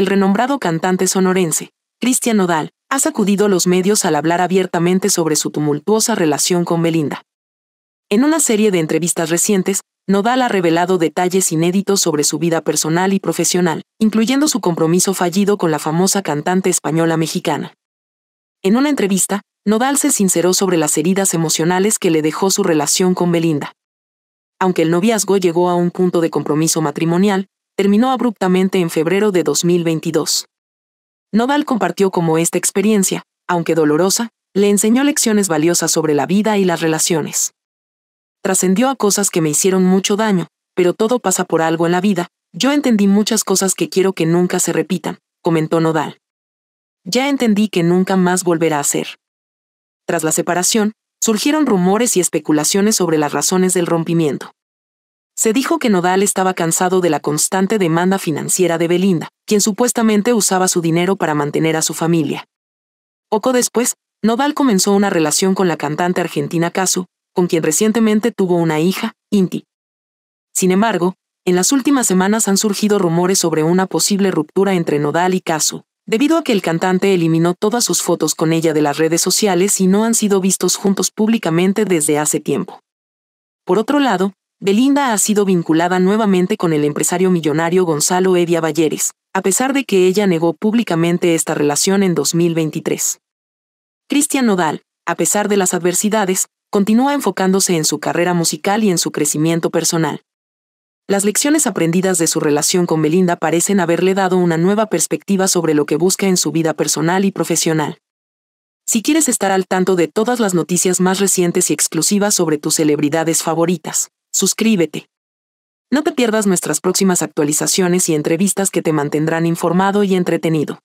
el renombrado cantante sonorense, Cristian Nodal, ha sacudido los medios al hablar abiertamente sobre su tumultuosa relación con Belinda. En una serie de entrevistas recientes, Nodal ha revelado detalles inéditos sobre su vida personal y profesional, incluyendo su compromiso fallido con la famosa cantante española mexicana. En una entrevista, Nodal se sinceró sobre las heridas emocionales que le dejó su relación con Belinda. Aunque el noviazgo llegó a un punto de compromiso matrimonial, terminó abruptamente en febrero de 2022. Nodal compartió cómo esta experiencia, aunque dolorosa, le enseñó lecciones valiosas sobre la vida y las relaciones. Trascendió a cosas que me hicieron mucho daño, pero todo pasa por algo en la vida, yo entendí muchas cosas que quiero que nunca se repitan, comentó Nodal. Ya entendí que nunca más volverá a ser. Tras la separación, surgieron rumores y especulaciones sobre las razones del rompimiento. Se dijo que Nodal estaba cansado de la constante demanda financiera de Belinda, quien supuestamente usaba su dinero para mantener a su familia. Poco después, Nodal comenzó una relación con la cantante argentina Casu, con quien recientemente tuvo una hija, Inti. Sin embargo, en las últimas semanas han surgido rumores sobre una posible ruptura entre Nodal y Casu, debido a que el cantante eliminó todas sus fotos con ella de las redes sociales y no han sido vistos juntos públicamente desde hace tiempo. Por otro lado, Belinda ha sido vinculada nuevamente con el empresario millonario Gonzalo Edia Valleres, a pesar de que ella negó públicamente esta relación en 2023. Cristian Nodal, a pesar de las adversidades, continúa enfocándose en su carrera musical y en su crecimiento personal. Las lecciones aprendidas de su relación con Belinda parecen haberle dado una nueva perspectiva sobre lo que busca en su vida personal y profesional. Si quieres estar al tanto de todas las noticias más recientes y exclusivas sobre tus celebridades favoritas, suscríbete. No te pierdas nuestras próximas actualizaciones y entrevistas que te mantendrán informado y entretenido.